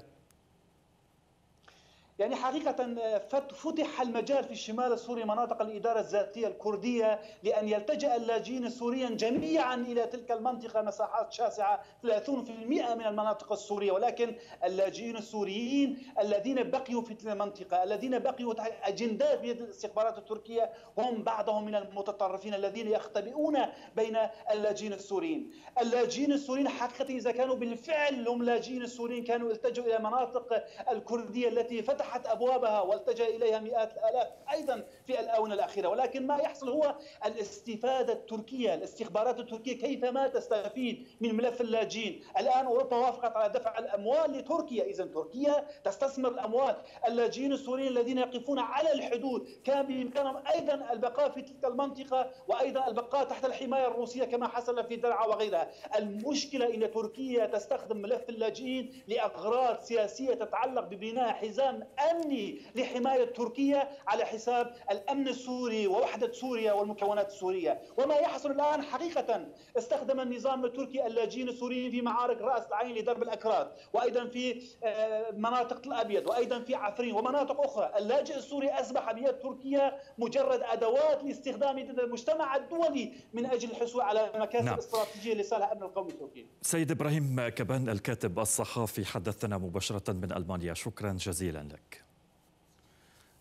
S8: يعني حقيقة آه، فتح المجال في الشمال السوري مناطق الإدارة الذاتية الكردية لأن يلتجأ اللاجئين السوريين جميعا إلى تلك المنطقة مساحات شاسعة 30% من المناطق السورية ولكن اللاجئين السوريين الذين بقيوا في تلك المنطقة الذين بقيوا تحت أجندات بيد الاستخبارات التركية هم بعضهم من المتطرفين الذين يختبئون بين اللاجئين السوريين اللاجئين السوريين حقيقة إذا كانوا بالفعل هم لاجئين السوريين كانوا التجوا إلى المناطق الكردية التي فتح فتحت ابوابها والتجا اليها مئات الالاف ايضا في الاونه الاخيره ولكن ما يحصل هو الاستفاده التركيه الاستخبارات التركيه كيف ما تستفيد من ملف اللاجئين الان اوروبا وافقت على دفع الاموال لتركيا اذا تركيا تستثمر الاموال اللاجئين السوريين الذين يقفون على الحدود كان بامكانهم ايضا البقاء في تلك المنطقه وايضا البقاء تحت الحمايه الروسيه كما حصل في درعا وغيرها المشكله ان تركيا تستخدم ملف اللاجئين لاغراض سياسيه تتعلق ببناء حزام امني لحمايه تركيا على حساب الامن السوري ووحده سوريا والمكونات السوريه، وما يحصل الان حقيقه استخدم النظام التركي اللاجئين السوريين في معارك راس العين لضرب الاكراد، وايضا في آه، مناطق الابيض، وايضا في عفرين ومناطق اخرى، اللاجئ السوري اصبح بيد تركيا مجرد ادوات لاستخدام ضد المجتمع الدولي من اجل الحصول على مكاسب نعم. استراتيجيه لصالح امن القومي التركي.
S2: سيد ابراهيم كبان الكاتب الصحافي حدثنا مباشره من المانيا، شكرا جزيلا لك.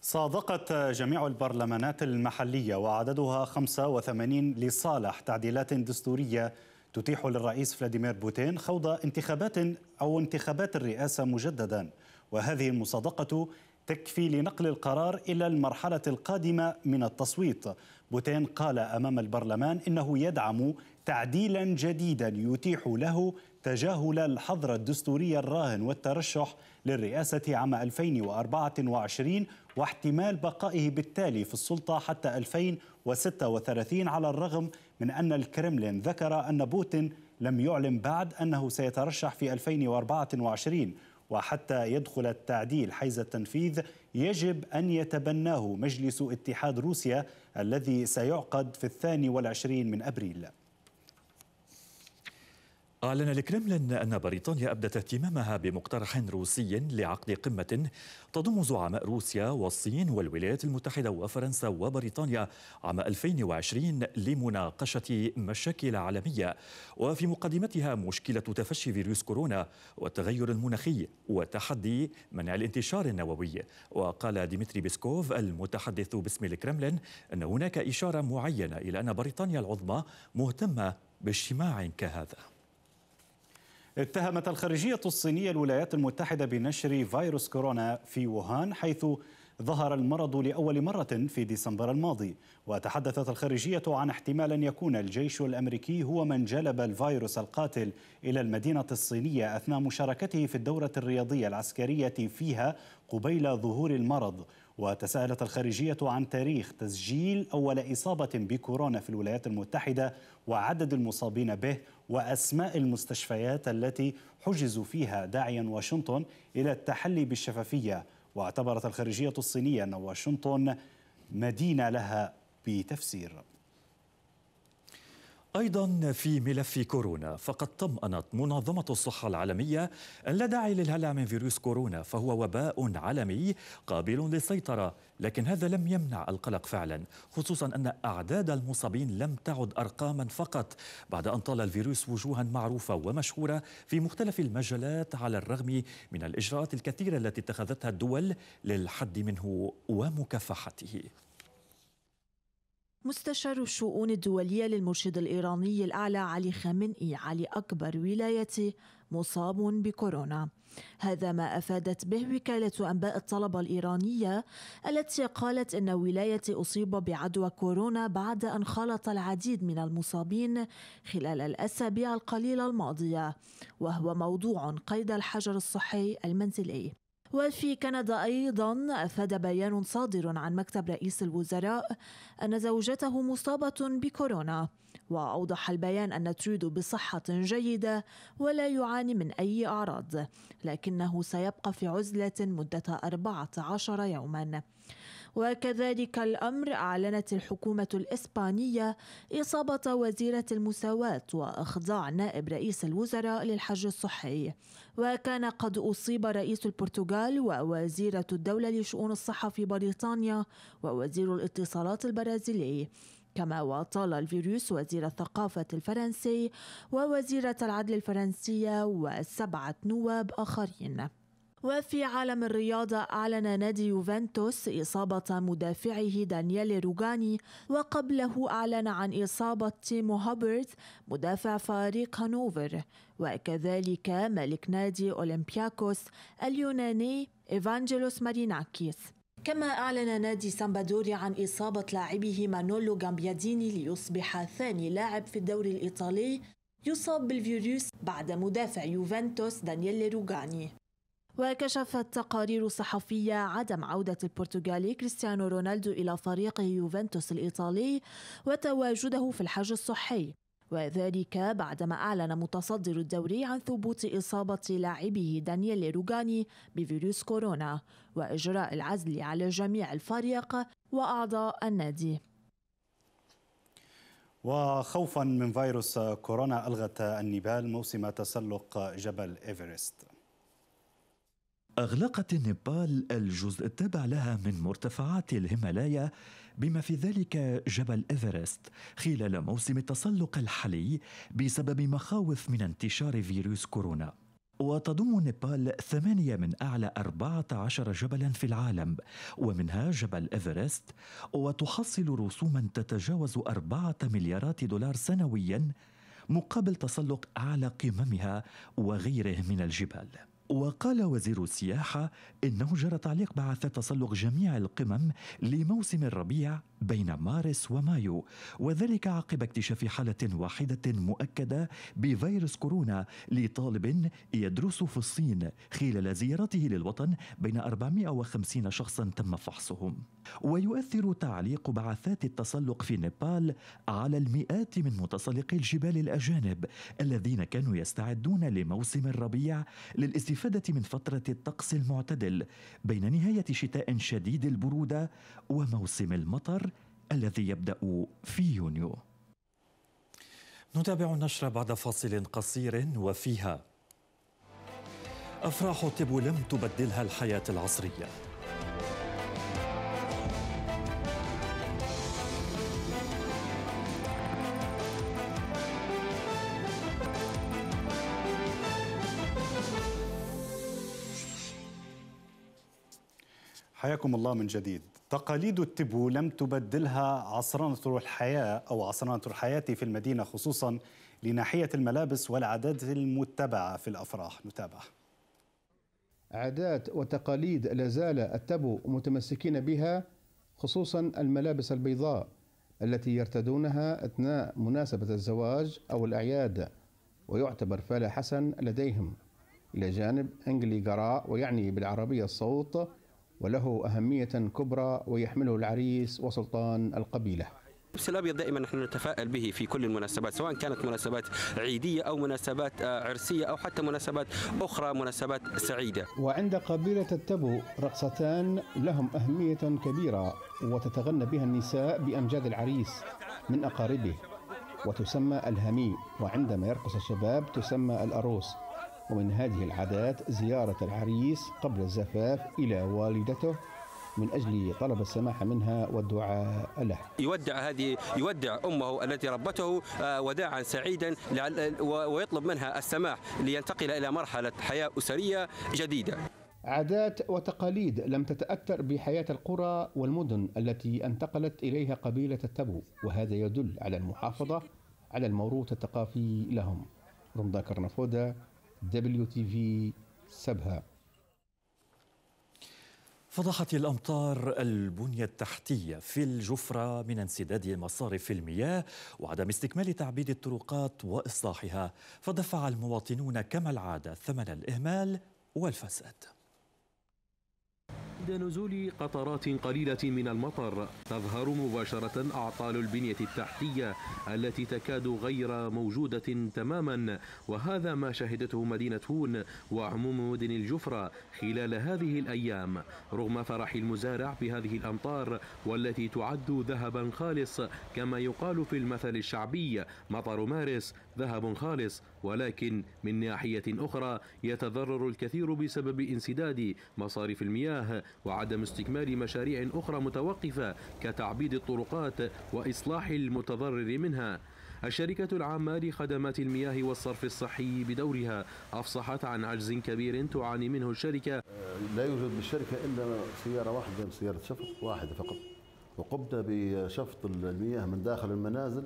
S1: صادقت جميع البرلمانات المحلية وعددها 85 لصالح تعديلات دستورية تتيح للرئيس فلاديمير بوتين خوض انتخابات أو انتخابات الرئاسة مجددا وهذه المصادقة تكفي لنقل القرار إلى المرحلة القادمة من التصويت بوتين قال أمام البرلمان إنه يدعم تعديلا جديدا يتيح له تجاهل الحظر الدستوري الراهن والترشح للرئاسة عام 2024 واحتمال بقائه بالتالي في السلطة حتى 2036 على الرغم من أن الكرملين ذكر أن بوتين لم يعلن بعد أنه سيترشح في 2024 وحتى يدخل التعديل حيز التنفيذ يجب أن يتبناه مجلس اتحاد روسيا الذي سيعقد في الثاني والعشرين من أبريل
S2: أعلن الكرملين أن بريطانيا أبدت اهتمامها بمقترح روسي لعقد قمة تضم زعماء روسيا والصين والولايات المتحدة وفرنسا وبريطانيا عام 2020 لمناقشة مشاكل عالمية وفي مقدمتها مشكلة تفشي فيروس كورونا والتغير المناخي وتحدي منع الانتشار النووي وقال ديمتري بيسكوف المتحدث باسم الكرملين أن هناك إشارة معينة إلى أن بريطانيا العظمى مهتمة باجتماع كهذا
S1: اتهمت الخارجية الصينية الولايات المتحدة بنشر فيروس كورونا في ووهان حيث ظهر المرض لأول مرة في ديسمبر الماضي وتحدثت الخارجية عن احتمال أن يكون الجيش الأمريكي هو من جلب الفيروس القاتل إلى المدينة الصينية أثناء مشاركته في الدورة الرياضية العسكرية فيها قبيل ظهور المرض وتساءلت الخارجية عن تاريخ تسجيل أول إصابة بكورونا في الولايات المتحدة وعدد المصابين به وأسماء المستشفيات التي حجزوا فيها داعيا واشنطن إلى التحلي بالشفافية واعتبرت الخارجية الصينية أن واشنطن مدينة لها بتفسير أيضا في ملف كورونا فقد طمأنت
S2: منظمة الصحة العالمية أن لا داعي للهلع من فيروس كورونا فهو وباء عالمي قابل للسيطرة لكن هذا لم يمنع القلق فعلا خصوصا أن أعداد المصابين لم تعد أرقاما فقط بعد أن طال الفيروس وجوها معروفة ومشهورة في مختلف المجالات على الرغم من الإجراءات الكثيرة التي اتخذتها الدول للحد منه ومكافحته
S3: مستشار الشؤون الدولية للمرشد الإيراني الأعلى علي خامنئي علي أكبر ولايته مصاب بكورونا هذا ما أفادت به وكالة أنباء الطلبة الإيرانية التي قالت إن ولايتي أصيب بعدوى كورونا بعد أن خلط العديد من المصابين خلال الأسابيع القليلة الماضية وهو موضوع قيد الحجر الصحي المنزلي وفي كندا أيضا أفاد بيان صادر عن مكتب رئيس الوزراء أن زوجته مصابة بكورونا وأوضح البيان أن تريدو بصحة جيدة ولا يعاني من أي أعراض لكنه سيبقى في عزلة مدة 14 يوما وكذلك الأمر أعلنت الحكومة الإسبانية إصابة وزيرة المساواة وأخضاع نائب رئيس الوزراء للحج الصحي وكان قد أصيب رئيس البرتغال ووزيرة الدولة لشؤون الصحة في بريطانيا ووزير الاتصالات البرازيلي كما واطال الفيروس وزير الثقافة الفرنسي ووزيرة العدل الفرنسية وسبعة نواب آخرين وفي عالم الرياضة أعلن نادي يوفنتوس إصابة مدافعه دانييل روجاني وقبله أعلن عن إصابة تيمو هابرت مدافع فريق هانوفر وكذلك ملك نادي أولمبياكوس اليوناني إيفانجيلوس ماريناكيس كما أعلن نادي سامبادوري عن إصابة لاعبه مانولو جامبياديني ليصبح ثاني لاعب في الدوري الإيطالي يصاب بالفيروس بعد مدافع يوفنتوس دانييل روجاني وكشفت تقارير صحفية عدم عودة البرتغالي كريستيانو رونالدو إلى فريق يوفنتوس الإيطالي وتواجده في الحج الصحي وذلك بعدما أعلن متصدر الدوري عن ثبوت إصابة لاعبه دانييل روغاني بفيروس كورونا وإجراء العزل على جميع الفريق وأعضاء النادي
S1: وخوفا من فيروس كورونا ألغت النبال موسم تسلق جبل إيفرست
S2: أغلقت النيبال الجزء التابع لها من مرتفعات الهيمالايا بما في ذلك جبل إيفرست خلال موسم التسلق الحالي بسبب مخاوف من انتشار فيروس كورونا وتضم النيبال ثمانية من أعلى 14 جبلا في العالم ومنها جبل إيفرست وتحصل رسوما تتجاوز أربعة مليارات دولار سنويا مقابل تسلق أعلى قممها وغيره من الجبال وقال وزير السياحة إنه جرى تعليق بعثات تسلق جميع القمم لموسم الربيع بين مارس ومايو وذلك عقب اكتشاف حالة واحدة مؤكدة بفيروس كورونا لطالب يدرس في الصين خلال زيارته للوطن بين 450 شخصا تم فحصهم ويؤثر تعليق بعثات التسلق في نيبال على المئات من متسلقي الجبال الأجانب الذين كانوا يستعدون لموسم الربيع للاستفادة من فترة الطقس المعتدل بين نهاية شتاء شديد البرودة وموسم المطر الذي يبدأ في يونيو نتابع النشر بعد فاصل قصير وفيها أفراح طب لم تبدلها الحياة العصرية
S1: حياكم الله من جديد تقاليد التبو لم تبدلها عصرنة الحياة أو عصرنة الحياة في المدينة خصوصا لناحية الملابس والعادات المتبعة في الأفراح نتابع
S9: عادات وتقاليد لازال التبو متمسكين بها خصوصا الملابس البيضاء التي يرتدونها أثناء مناسبة الزواج أو الأعياد ويعتبر فال حسن لديهم إلى جانب أنجلي جراء ويعني بالعربية الصوت وله أهمية كبرى ويحمله العريس وسلطان القبيلة
S7: اللبس الابيض
S5: دائما نحن نتفائل به في كل المناسبات سواء كانت مناسبات عيديه او مناسبات آه، عرسيه او حتى مناسبات اخرى مناسبات سعيده.
S9: وعند قبيله التبو رقصتان لهم اهميه كبيره وتتغنى بها النساء بامجاد العريس من اقاربه وتسمى الهمي وعندما يرقص الشباب تسمى الاروس ومن هذه العادات زيارة العريس قبل الزفاف إلى والدته من أجل طلب السماح منها والدعاء له
S5: يودع هذه يودع أمه التي ربته آه، وداعا سعيدا ويطلب منها السماح لينتقل إلى مرحلة حياة أسرية جديدة
S9: عادات وتقاليد لم تتأثر بحياة القرى والمدن التي انتقلت إليها قبيلة التبو وهذا يدل على المحافظة على الموروث الثقافي لهم رمضان كرنفودة دبليو تي في سبها
S2: فضحت الأمطار البنية التحتية في الجفرة من انسداد مصارف المياه وعدم استكمال تعبيد الطرقات وإصلاحها فدفع المواطنون كما العادة ثمن الإهمال والفساد
S10: عند نزول قطرات قليلة من المطر تظهر مباشرة أعطال البنية التحتية التي تكاد غير موجودة تماما وهذا ما شهدته مدينة هون وعموم مدن الجفرة خلال هذه الأيام رغم فرح المزارع بهذه الأمطار والتي تعد ذهبا خالص كما يقال في المثل الشعبي مطر مارس ذهب خالص ولكن من ناحية أخرى يتضرر الكثير بسبب انسداد مصارف المياه وعدم استكمال مشاريع أخرى متوقفة كتعبيد الطرقات وإصلاح المتضرر منها الشركة العامة لخدمات المياه والصرف الصحي بدورها أفصحت عن عجز كبير تعاني منه الشركة لا يوجد بالشركة إلا سيارة واحدة سيارة شفط واحدة فقط وقمنا بشفط المياه من داخل
S9: المنازل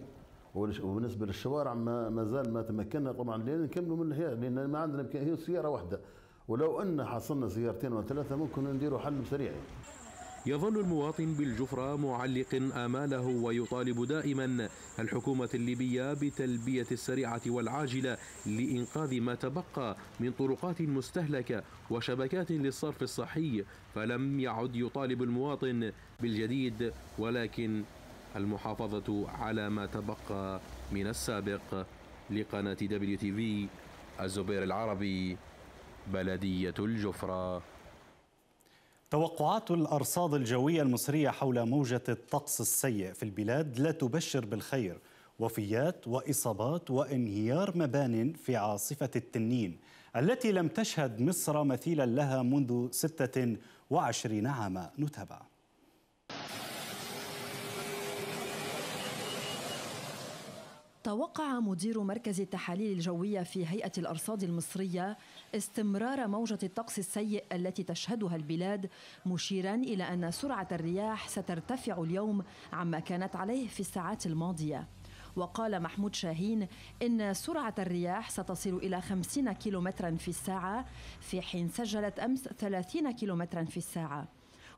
S9: وبالنسبه للشوارع ما, زال ما تمكنا طبعا لين نكملوا من الحياة لان ما عندنا هي سياره واحده ولو أن حصلنا سيارتين او ثلاثة ممكن نديروا حل سريع
S10: يظل المواطن بالجفرة معلق آماله ويطالب دائما الحكومة الليبية بتلبية السريعة والعاجلة لإنقاذ ما تبقى من طرقات مستهلكة وشبكات للصرف الصحي فلم يعد يطالب المواطن بالجديد ولكن المحافظة على ما تبقى من السابق لقناة دبليو تي في الزبير العربي بلدية الجفرة توقعات
S1: الأرصاد الجوية المصرية حول موجة الطقس السيء في البلاد لا تبشر بالخير وفيات وإصابات وانهيار مبان في عاصفة التنين التي لم تشهد مصر مثيلا لها منذ 26 عاما نتابع
S6: توقع مدير مركز التحاليل الجوية في هيئة الأرصاد المصرية استمرار موجة الطقس السيء التي تشهدها البلاد مشيرا إلى أن سرعة الرياح سترتفع اليوم عما كانت عليه في الساعات الماضية وقال محمود شاهين إن سرعة الرياح ستصل إلى 50 كيلومترا في الساعة في حين سجلت أمس 30 كيلومترا في الساعة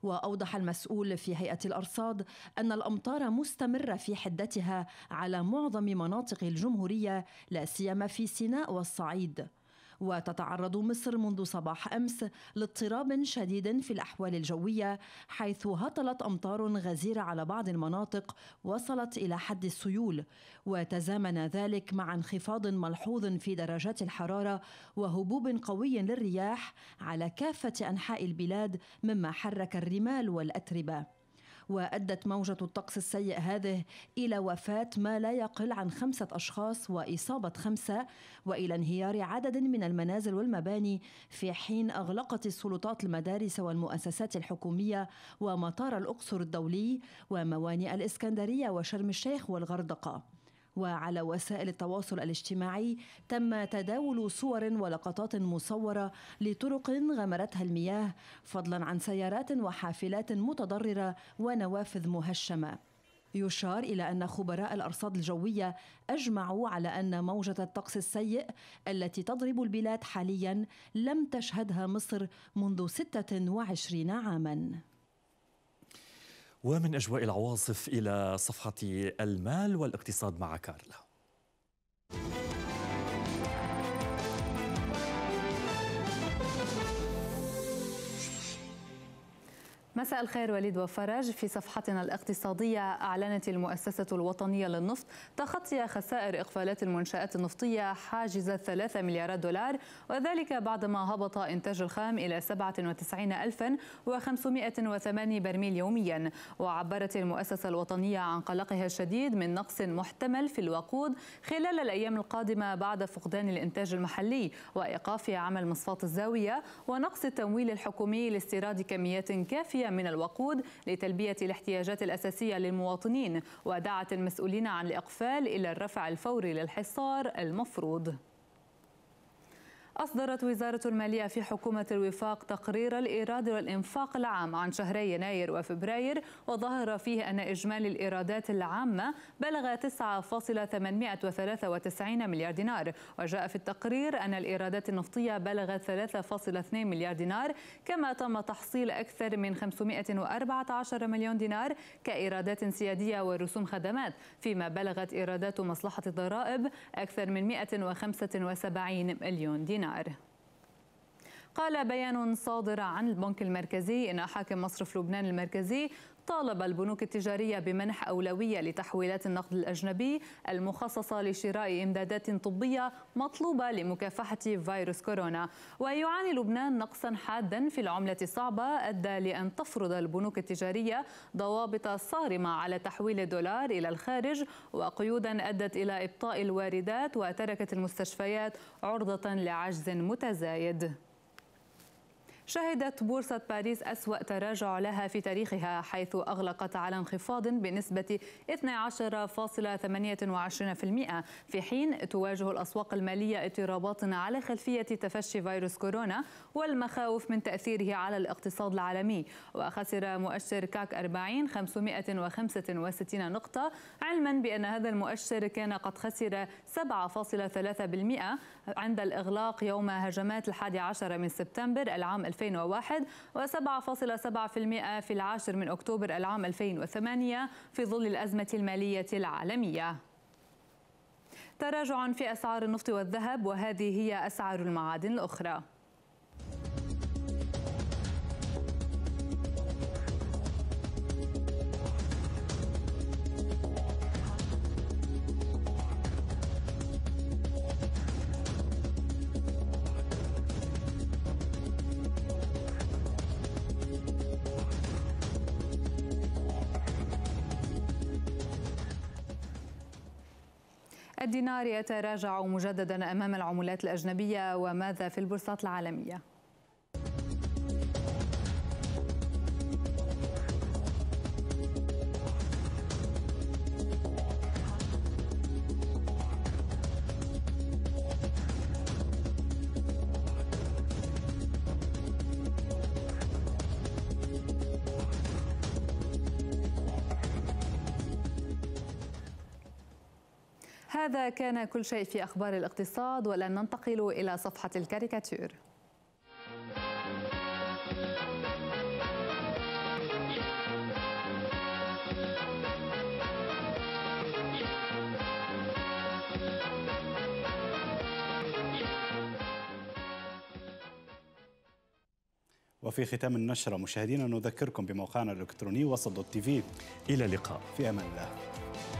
S6: واوضح المسؤول في هيئه الارصاد ان الامطار مستمره في حدتها على معظم مناطق الجمهوريه لا سيما في سيناء والصعيد وتتعرض مصر منذ صباح أمس لاضطراب شديد في الأحوال الجوية حيث هطلت أمطار غزيرة على بعض المناطق وصلت إلى حد السيول وتزامن ذلك مع انخفاض ملحوظ في درجات الحرارة وهبوب قوي للرياح على كافة أنحاء البلاد مما حرك الرمال والأتربة وأدت موجة الطقس السيء هذه إلى وفاة ما لا يقل عن خمسة أشخاص وإصابة خمسة وإلى انهيار عدد من المنازل والمباني في حين أغلقت السلطات المدارس والمؤسسات الحكومية ومطار الأقصر الدولي وموانئ الإسكندرية وشرم الشيخ والغردقة وعلى وسائل التواصل الاجتماعي تم تداول صور ولقطات مصورة لطرق غمرتها المياه فضلا عن سيارات وحافلات متضررة ونوافذ مهشمة يشار إلى أن خبراء الأرصاد الجوية أجمعوا على أن موجة الطقس السيء التي تضرب البلاد حاليا لم تشهدها مصر منذ 26 عاماً
S2: ومن أجواء العواصف إلى صفحة المال والاقتصاد مع كارلا
S11: مساء الخير وليد وفرج في صفحتنا الاقتصادية أعلنت المؤسسة الوطنية للنفط تخطي خسائر إقفالات المنشآت النفطية حاجز 3 مليارات دولار وذلك بعدما هبط إنتاج الخام إلى 97508 برميل يوميا وعبرت المؤسسة الوطنية عن قلقها الشديد من نقص محتمل في الوقود خلال الأيام القادمة بعد فقدان الإنتاج المحلي وإيقاف عمل مصفاة الزاوية ونقص التمويل الحكومي لاستيراد كميات كافية من الوقود لتلبية الاحتياجات الأساسية للمواطنين ودعت المسؤولين عن الإقفال إلى الرفع الفوري للحصار المفروض أصدرت وزارة المالية في حكومة الوفاق تقرير الإيراد والإنفاق العام عن شهري يناير وفبراير وظهر فيه أن إجمالي الإيرادات العامة بلغ 9.893 مليار دينار وجاء في التقرير أن الإيرادات النفطية بلغت 3.2 مليار دينار كما تم تحصيل أكثر من 514 مليون دينار كإيرادات سيادية ورسوم خدمات فيما بلغت إيرادات مصلحة الضرائب أكثر من 175 مليون دينار Maynard. قال بيان صادر عن البنك المركزي إن حاكم مصرف لبنان المركزي طالب البنوك التجارية بمنح أولوية لتحويلات النقد الأجنبي المخصصة لشراء إمدادات طبية مطلوبة لمكافحة فيروس كورونا ويعاني لبنان نقصا حادا في العملة الصعبة أدى لأن تفرض البنوك التجارية ضوابط صارمة على تحويل الدولار إلى الخارج وقيودا أدت إلى إبطاء الواردات وتركت المستشفيات عرضة لعجز متزايد شهدت بورصة باريس أسوأ تراجع لها في تاريخها حيث أغلقت على انخفاض بنسبة 12.28% في حين تواجه الأسواق المالية اضطرابات على خلفية تفشي فيروس كورونا والمخاوف من تأثيره على الاقتصاد العالمي وخسر مؤشر كاك 40 565 نقطة علما بأن هذا المؤشر كان قد خسر 7.3% عند الإغلاق يوم هجمات الحادي عشر من سبتمبر العام 2001 و7.7% في العاشر من أكتوبر العام 2008 في ظل الأزمة المالية العالمية تراجع في أسعار النفط والذهب وهذه هي أسعار المعادن الأخرى الدينار يتراجع مجددا أمام العملات الأجنبية وماذا في البورصات العالمية؟ كان كل شيء في أخبار الاقتصاد والآن ننتقل إلى صفحة الكاريكاتير
S1: وفي ختام النشرة مشاهدينا نذكركم بموقعنا الإلكتروني وصل دوت تي في إلى اللقاء في أمان الله